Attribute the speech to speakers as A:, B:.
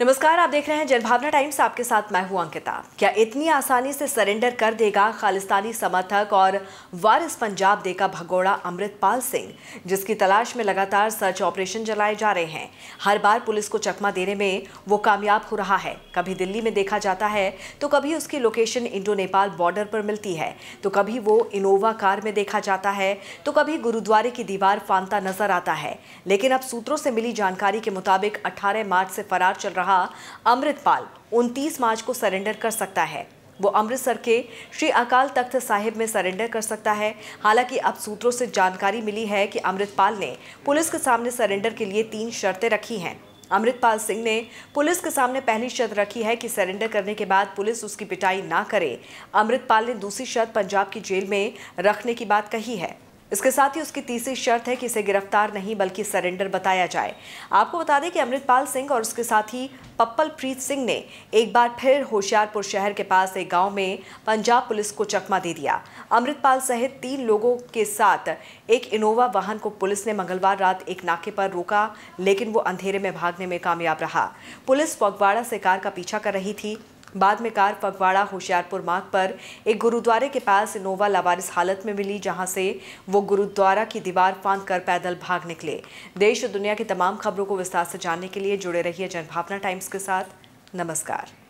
A: नमस्कार आप देख रहे हैं जनभावना टाइम्स आपके साथ मैं हूं अंकिता क्या इतनी आसानी से सरेंडर कर देगा खालिस्तानी समर्थक और वारिस पंजाब का भगोड़ा अमृतपाल सिंह जिसकी तलाश में लगातार सर्च ऑपरेशन चलाए जा रहे हैं हर बार पुलिस को चकमा देने में वो कामयाब हो रहा है कभी दिल्ली में देखा जाता है तो कभी उसकी लोकेशन इंडो नेपाल बॉर्डर पर मिलती है तो कभी वो इनोवा कार में देखा जाता है तो कभी गुरुद्वारे की दीवार फानता नजर आता है लेकिन अब सूत्रों से मिली जानकारी के मुताबिक अट्ठारह मार्च से फरार चल रहा रहा अमृतपाल 29 मार्च को सरेंडर कर सकता है वो अमृतसर के श्री अकाल तख्त साहिब में सरेंडर कर सकता है हालांकि अब सूत्रों से जानकारी मिली है कि अमृतपाल ने पुलिस के सामने सरेंडर के लिए तीन शर्तें रखी हैं अमृतपाल सिंह ने पुलिस के सामने पहली शर्त रखी है कि सरेंडर करने के बाद पुलिस उसकी पिटाई ना करे अमृतपाल ने दूसरी शर्त पंजाब की जेल में रखने की बात कही है इसके साथ ही उसकी तीसरी शर्त है कि इसे गिरफ्तार नहीं बल्कि सरेंडर बताया जाए आपको बता दें कि अमृतपाल सिंह और उसके साथी पप्पल प्रीत सिंह ने एक बार फिर होशियारपुर शहर के पास एक गांव में पंजाब पुलिस को चकमा दे दिया अमृतपाल सहित तीन लोगों के साथ एक इनोवा वाहन को पुलिस ने मंगलवार रात एक नाके पर रोका लेकिन वो अंधेरे में भागने में कामयाब रहा पुलिस फगवाड़ा से कार का पीछा कर रही थी बाद में कार फगवाड़ा होशियारपुर मार्ग पर एक गुरुद्वारे के पास इनोवा लावारिस हालत में मिली जहां से वो गुरुद्वारा की दीवार फांद कर पैदल भाग निकले देश और दुनिया की तमाम खबरों को विस्तार से जानने के लिए जुड़े रहिए जनभावना टाइम्स के साथ नमस्कार